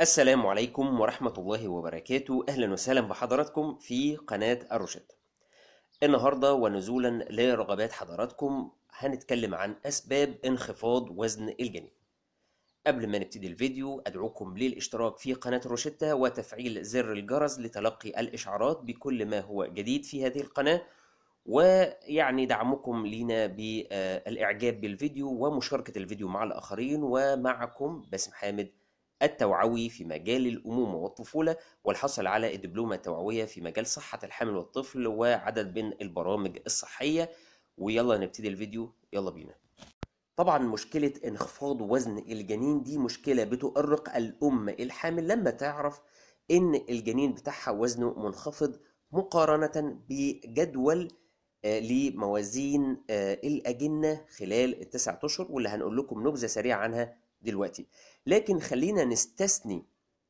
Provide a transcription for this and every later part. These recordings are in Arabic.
السلام عليكم ورحمة الله وبركاته أهلا وسهلا بحضراتكم في قناة الرشد النهاردة ونزولا لرغبات حضراتكم هنتكلم عن أسباب انخفاض وزن الجنين قبل ما نبتدي الفيديو أدعوكم للاشتراك في قناة روشيتا وتفعيل زر الجرس لتلقي الإشعارات بكل ما هو جديد في هذه القناة ويعني دعمكم لينا بالإعجاب بالفيديو ومشاركة الفيديو مع الآخرين ومعكم باسم حامد التوعوي في مجال الأمومة والطفولة والحصل على الدبلومة التوعوية في مجال صحة الحمل والطفل وعدد من البرامج الصحية ويلا نبتدي الفيديو يلا بينا طبعا مشكلة انخفاض وزن الجنين دي مشكلة بتؤرق الأم الحامل لما تعرف إن الجنين بتاعها وزنه منخفض مقارنة بجدول آه، لموازين آه، الأجنة خلال التسعة أشهر واللي هنقول لكم نبذة سريعة عنها دلوقتي لكن خلينا نستثني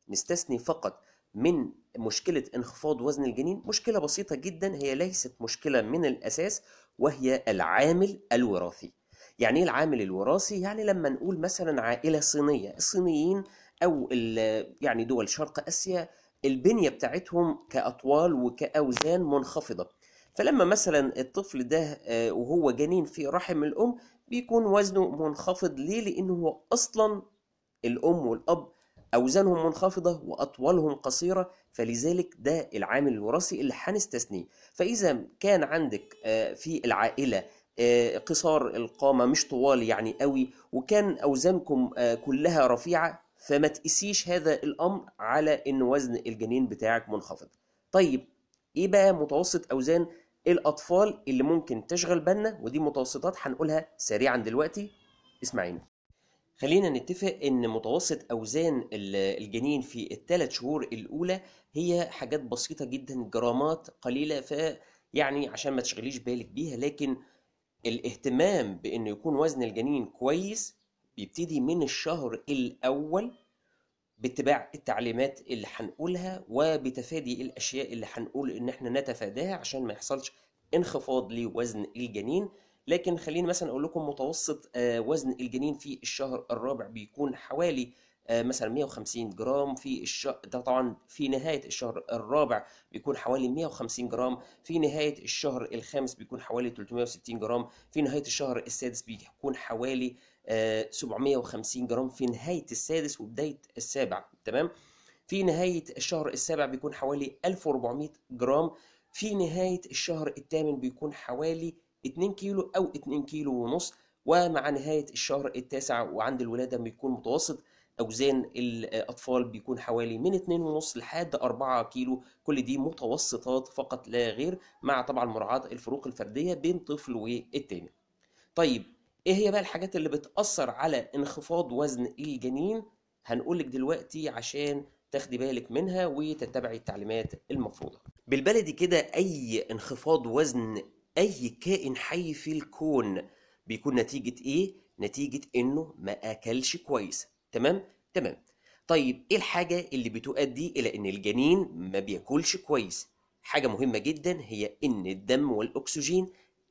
نستثني فقط من مشكلة انخفاض وزن الجنين مشكلة بسيطة جدا هي ليست مشكلة من الأساس وهي العامل الوراثي يعني ايه العامل الوراثي يعني لما نقول مثلا عائله صينيه الصينيين او يعني دول شرق اسيا البنيه بتاعتهم كاطوال وكاوزان منخفضه فلما مثلا الطفل ده آه، وهو جنين في رحم الام بيكون وزنه منخفض ليه لانه هو اصلا الأم والأب أوزانهم منخفضة وأطوالهم قصيرة فلذلك ده العامل الوراثي اللي هنستثنيه فإذا كان عندك آه، في العائلة آه، قصار القامة مش طوال يعني قوي وكان أوزانكم آه، كلها رفيعة فما تقيسيش هذا الأمر على إن وزن الجنين بتاعك منخفض طيب إيه بقى متوسط أوزان الأطفال اللي ممكن تشغل بالنا ودي متوسطات هنقولها سريعا دلوقتي اسمعينا خلينا نتفق إن متوسط أوزان الجنين في الثلاث شهور الأولى هي حاجات بسيطة جدًا، جرامات قليلة، يعني عشان ما تشغليش بالِك بيها، لكن الاهتمام بإنه يكون وزن الجنين كويس بيبتدي من الشهر الأول باتباع التعليمات اللي هنقولها وبتفادي الأشياء اللي هنقول إن إحنا نتفاداها عشان ما يحصلش انخفاض لوزن الجنين. لكن خليني مثلا اقول لكم متوسط آه، وزن الجنين في الشهر الرابع بيكون حوالي آه، مثلا 150 جرام في الشهر ده طبعا في نهايه الشهر الرابع بيكون حوالي 150 جرام في نهايه الشهر الخامس بيكون حوالي 360 جرام في نهايه الشهر السادس بيكون حوالي 750 آه، جرام في نهايه السادس وبدايه السابع تمام في نهايه الشهر السابع بيكون حوالي 1400 جرام في نهايه الشهر الثامن بيكون حوالي 2 كيلو أو 2 كيلو ونص ومع نهاية الشهر التاسع وعند الولادة بيكون متوسط أوزان الأطفال بيكون حوالي من 2.5 لحد 4 كيلو كل دي متوسطات فقط لا غير مع طبعا مراعاة الفروق الفردية بين طفل والتاني طيب ايه هي بقى الحاجات اللي بتأثر على انخفاض وزن الجنين هنقول لك دلوقتي عشان تاخدي بالك منها وتتبعي التعليمات المفروضة بالبلدي كده أي انخفاض وزن أي كائن حي في الكون بيكون نتيجة إيه؟ نتيجة إنه ما أكلش كويس تمام؟ تمام طيب إيه الحاجة اللي بتؤدي إلى إن الجنين ما بياكلش كويس؟ حاجة مهمة جدا هي إن الدم والأكسجين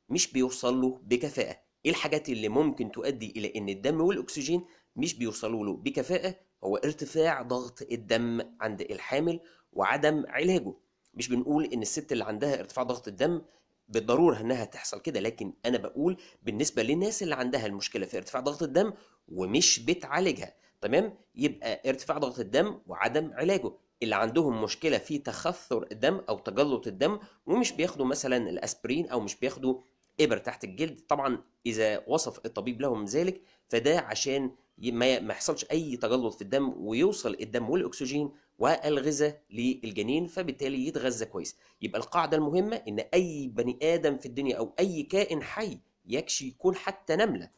مش بيوصل له بكفاءة إيه الحاجات اللي ممكن تؤدي إلى إن الدم والأكسجين مش بيوصلوا له بكفاءة هو ارتفاع ضغط الدم عند الحامل وعدم علاجه مش بنقول ان الست اللي عندها ارتفاع ضغط الدم بالضروره انها تحصل كده لكن انا بقول بالنسبه للناس اللي عندها المشكله في ارتفاع ضغط الدم ومش بتعالجها تمام يبقى ارتفاع ضغط الدم وعدم علاجه اللي عندهم مشكله في تخثر الدم او تجلط الدم ومش بياخدوا مثلا الاسبرين او مش بياخدوا ابر تحت الجلد طبعا اذا وصف الطبيب لهم ذلك فده عشان ما يحصلش اي تجلط في الدم ويوصل الدم والاكسجين والغذاء للجنين فبالتالي يتغذى كويس يبقى القاعده المهمه ان اي بني ادم في الدنيا او اي كائن حي يكشي يكون حتى نمله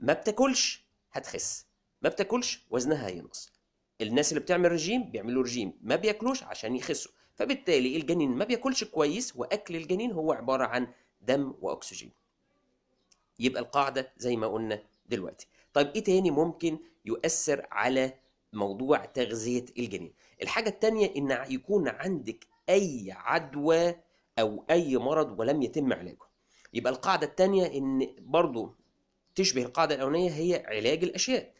ما بتاكلش هتخس ما بتاكلش وزنها هينقص الناس اللي بتعمل رجيم بيعملوا رجيم ما بياكلوش عشان يخسوا فبالتالي الجنين ما بياكلش كويس واكل الجنين هو عباره عن دم واكسجين يبقى القاعده زي ما قلنا دلوقتي طيب ايه تاني ممكن يؤثر على موضوع تغذيه الجنين الحاجه الثانيه ان يكون عندك اي عدوى او اي مرض ولم يتم علاجه يبقى القاعده الثانيه ان برضو تشبه القاعده الاولانيه هي علاج الاشياء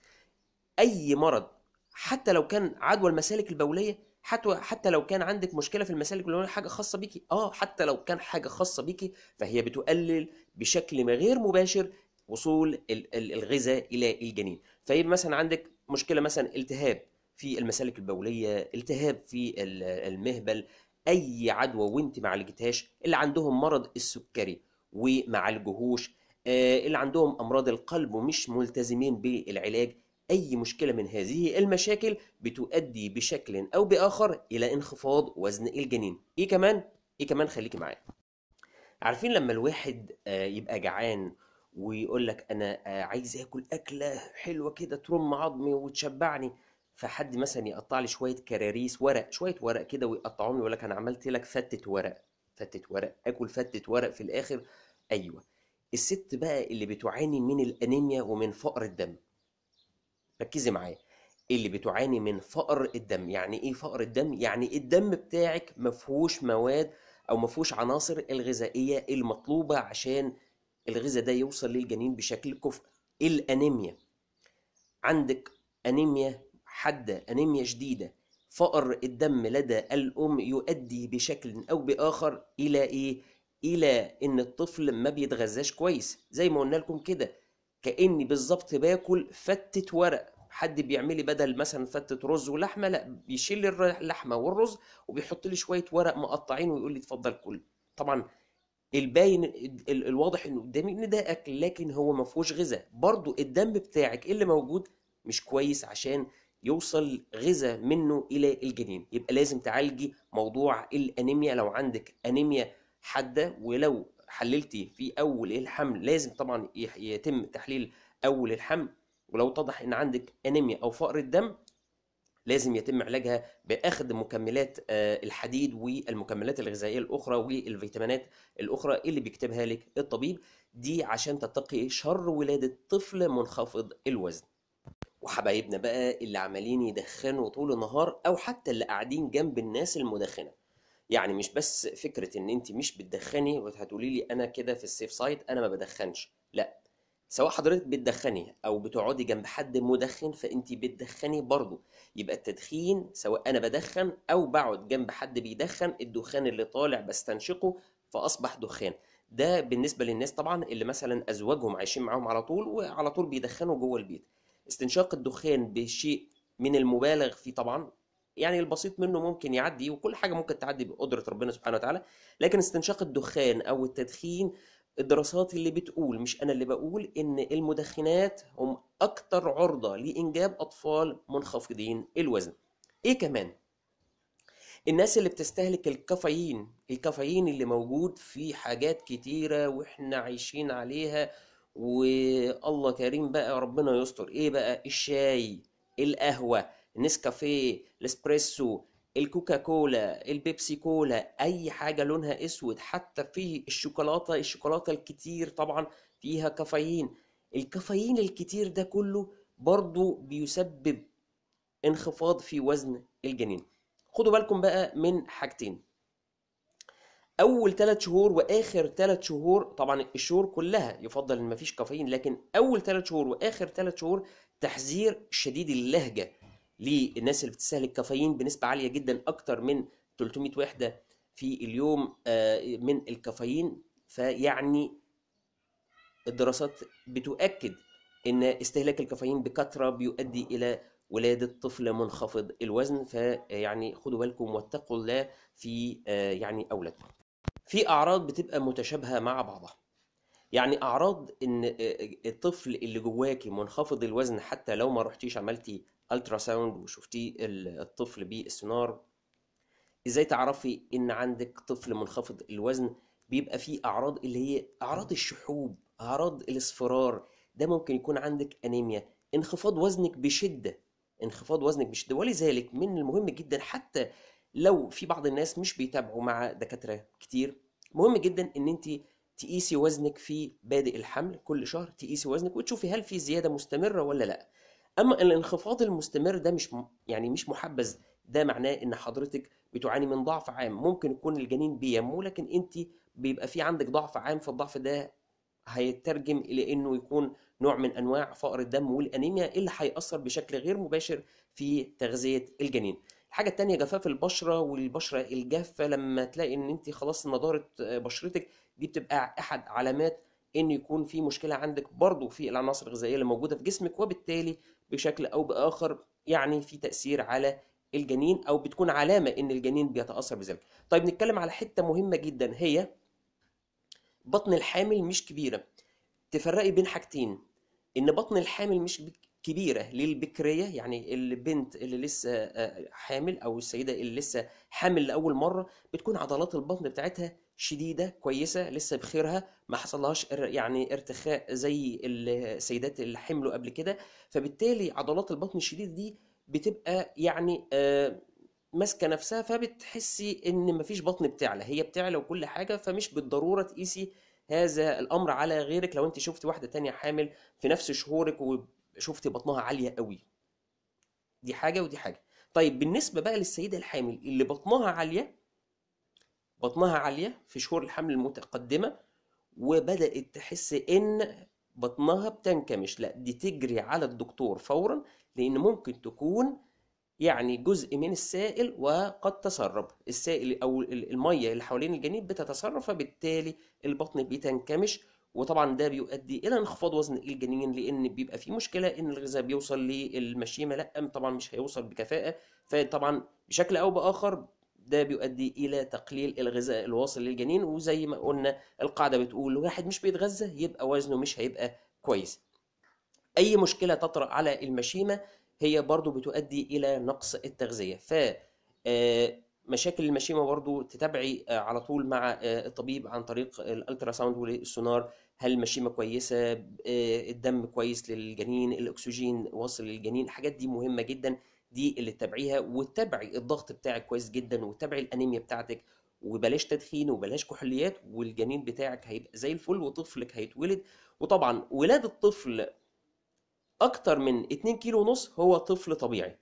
اي مرض حتى لو كان عدوى المسالك البوليه حتى حتى لو كان عندك مشكله في المسالك البوليه حاجه خاصه بيكي اه حتى لو كان حاجه خاصه بيكي فهي بتقلل بشكل غير مباشر وصول الغذاء الى الجنين فيبقى مثلا عندك مشكله مثلا التهاب في المسالك البوليه التهاب في المهبل اي عدوى وانت ما عالجتهاش اللي عندهم مرض السكري وما عالجهوش آه، اللي عندهم امراض القلب ومش ملتزمين بالعلاج اي مشكله من هذه المشاكل بتؤدي بشكل او باخر الى انخفاض وزن الجنين ايه كمان ايه كمان خليكي معايا عارفين لما الواحد آه، يبقى جعان ويقول لك انا آه، عايز اكل اكله حلوه كده ترم عظمي وتشبعني فحد مثلا يقطع لي شويه كراريس ورق شويه ورق كده ويقطعهم لي يقول لك انا عملت لك فتة ورق فتة ورق اكل فتة ورق في الاخر ايوه الست بقى اللي بتعاني من الانيميا ومن فقر الدم ركزي معايا اللي بتعاني من فقر الدم يعني ايه فقر الدم يعني الدم بتاعك فيهوش مواد او فيهوش عناصر الغذائيه المطلوبه عشان الغذاء ده يوصل للجنين بشكل كفء الانيميا عندك انيميا حاده انيميا شديده فقر الدم لدى الام يؤدي بشكل او باخر الى ايه الى ان الطفل ما بيتغذاش كويس زي ما قلنا لكم كده كاني بالظبط باكل فتت ورق حد بيعملي بدل مثلا فتت رز ولحمه لا بيشيل اللحمه والرز وبيحط لي شويه ورق مقطعين ويقول لي اتفضل كل طبعا الباين الواضح انه قدامي ان ده اكل لكن هو ما فيهوش غذاء برضو الدم بتاعك اللي موجود مش كويس عشان يوصل غذاء منه الى الجنين يبقى لازم تعالجي موضوع الانيميا لو عندك انيميا حاده ولو حللتي في اول الحمل لازم طبعا يتم تحليل اول الحمل ولو اتضح ان عندك انيميا او فقر الدم لازم يتم علاجها باخذ مكملات آه، الحديد والمكملات الغذائيه الاخرى والفيتامينات الاخرى اللي بيكتبها لك الطبيب دي عشان تتقي شر ولاده طفل منخفض الوزن وحبايبنا بقى اللي عمالين يدخنوا طول النهار او حتى اللي قاعدين جنب الناس المدخنه يعني مش بس فكره ان انت مش بتدخني وهتقولي لي انا كده في السيف سايد انا ما بدخنش لا سواء حضرتك بتدخني او بتقعدي جنب حد مدخن فانت بتدخني برضه يبقى التدخين سواء انا بدخن او بقعد جنب حد بيدخن الدخان اللي طالع بستنشقه فاصبح دخان ده بالنسبه للناس طبعا اللي مثلا ازواجهم عايشين معاهم على طول وعلى طول بيدخنوا جوه البيت استنشاق الدخان بشيء من المبالغ فيه طبعا يعني البسيط منه ممكن يعدي وكل حاجه ممكن تعدي بقدره ربنا سبحانه وتعالى لكن استنشاق الدخان او التدخين الدراسات اللي بتقول مش انا اللي بقول ان المدخنات هم اكتر عرضه لانجاب اطفال منخفضين الوزن ايه كمان الناس اللي بتستهلك الكافيين الكافيين اللي موجود في حاجات كتيره واحنا عايشين عليها والله كريم بقى ربنا يستر ايه بقى الشاي القهوه النسكافيه الاسبريسو الكوكا كولا البيبسي كولا اي حاجه لونها اسود حتى في الشوكولاته الشوكولاته الكتير طبعا فيها كافيين الكافيين الكتير ده كله برضو بيسبب انخفاض في وزن الجنين خدوا بالكم بقى من حاجتين اول ثلاث شهور واخر ثلاث شهور طبعا الشهور كلها يفضل ان مفيش كافيين لكن اول ثلاث شهور واخر ثلاث شهور تحذير شديد اللهجه للناس اللي بتستهلك الكافيين بنسبه عاليه جدا اكتر من 300 وحده في اليوم آه، من الكافيين فيعني الدراسات بتؤكد ان استهلاك الكافيين بكثره بيؤدي الى ولاده طفل منخفض الوزن فيعني خدوا بالكم واتقوا الله في آه، يعني اولادكم. في اعراض بتبقى متشابهه مع بعضها. يعني اعراض ان آه، الطفل اللي جواكي منخفض الوزن حتى لو ما رحتيش عملتي الترا ساوند وشفتيه الطفل بالسونار ازاي تعرفي ان عندك طفل منخفض الوزن بيبقى فيه اعراض اللي هي اعراض الشحوب اعراض الاصفرار ده ممكن يكون عندك انيميا انخفاض وزنك بشده انخفاض وزنك بشده ولذلك من المهم جدا حتى لو في بعض الناس مش بيتابعوا مع دكاتره كتير مهم جدا ان انت تقيسي وزنك في بادئ الحمل كل شهر تقيسي وزنك وتشوفي هل في زياده مستمره ولا لا اما الانخفاض المستمر ده مش يعني مش محبذ ده معناه ان حضرتك بتعاني من ضعف عام ممكن يكون الجنين بيمو لكن انت بيبقى في عندك ضعف عام فالضعف ده هيترجم الى انه يكون نوع من انواع فقر الدم والانيميا اللي هيأثر بشكل غير مباشر في تغذيه الجنين. الحاجه الثانيه جفاف البشره والبشره الجافه لما تلاقي ان انت خلاص نضاره بشرتك دي بتبقى احد علامات ان يكون في مشكله عندك برضه في العناصر الغذائيه اللي موجوده في جسمك وبالتالي بشكل أو بآخر يعني في تأثير على الجنين أو بتكون علامة إن الجنين بيتأثر بذلك. طيب نتكلم على حتة مهمة جدا هي بطن الحامل مش كبيرة. تفرقي بين حاجتين إن بطن الحامل مش كبيرة للبكرية يعني البنت اللي لسه آه، حامل أو السيدة اللي لسه حامل لأول مرة بتكون عضلات البطن بتاعتها شديده كويسه لسه بخيرها ما حصلهاش يعني ارتخاء زي السيدات اللي حملوا قبل كده فبالتالي عضلات البطن الشديده دي بتبقى يعني آه، ماسكه نفسها فبتحسي ان مفيش بطن بتعلى هي بتعلى وكل حاجه فمش بالضروره تقيسي هذا الامر على غيرك لو انت شفتي واحده تانية حامل في نفس شهورك وشفتي بطنها عاليه قوي دي حاجه ودي حاجه طيب بالنسبه بقى للسيده الحامل اللي بطنها عاليه بطنها عالية في شهور الحمل المتقدمة وبدأت تحس إن بطنها بتنكمش لا دي تجري على الدكتور فورا لأن ممكن تكون يعني جزء من السائل وقد تسرب السائل أو المية اللي حوالين الجنين بتتسرب فبالتالي البطن بتنكمش وطبعا ده بيؤدي الى انخفاض وزن الجنين لان بيبقى فيه مشكله ان الغذاء بيوصل للمشيمه لا طبعا مش هيوصل بكفاءه فطبعا بشكل او باخر ده بيؤدي الى تقليل الغذاء الواصل للجنين وزي ما قلنا القاعده بتقول الواحد مش بيتغذى يبقى وزنه مش هيبقى كويس اي مشكله تطرا على المشيمه هي برضو بتؤدي الى نقص التغذيه ف آه، مشاكل المشيمه برضو تتابعي آه، على طول مع آه، الطبيب عن طريق الالترا ساوند والسونار هل المشيمه كويسه الدم كويس للجنين الاكسجين واصل للجنين الحاجات دي مهمه جدا دي اللي تتابعيها وتتابعي الضغط بتاعك كويس جدا وتتابعي الانيميا بتاعتك وبلاش تدخين وبلاش كحوليات والجنين بتاعك هيبقى زي الفل وطفلك هيتولد وطبعا ولاد الطفل اكتر من 2 كيلو ونص هو طفل طبيعي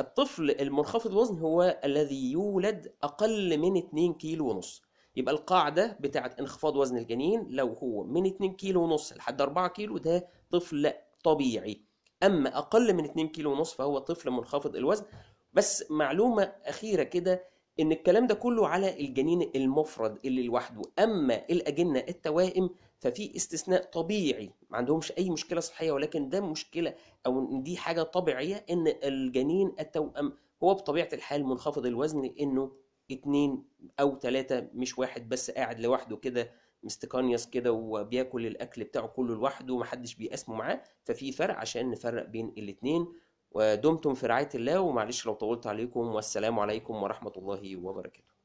الطفل المنخفض الوزن هو الذي يولد اقل من 2 كيلو ونص يبقى القاعده بتاعه انخفاض وزن الجنين لو هو من 2 كيلو ونص لحد 4 كيلو ده طفل طبيعي أما أقل من 2 كيلو ونص فهو طفل منخفض الوزن بس معلومة أخيرة كده إن الكلام ده كله على الجنين المفرد اللي لوحده أما الأجنة التوائم ففي استثناء طبيعي ما عندهمش أي مشكلة صحية ولكن ده مشكلة أو دي حاجة طبيعية إن الجنين التوأم هو بطبيعة الحال منخفض الوزن لأنه اتنين أو تلاتة مش واحد بس قاعد لوحده كده مستكانيس كده وبياكل الاكل بتاعه كله لوحده ومحدش بيقاسمه معاه ففي فرق عشان نفرق بين الاتنين ودمتم في رعايه الله ومعلش لو طولت عليكم والسلام عليكم ورحمه الله وبركاته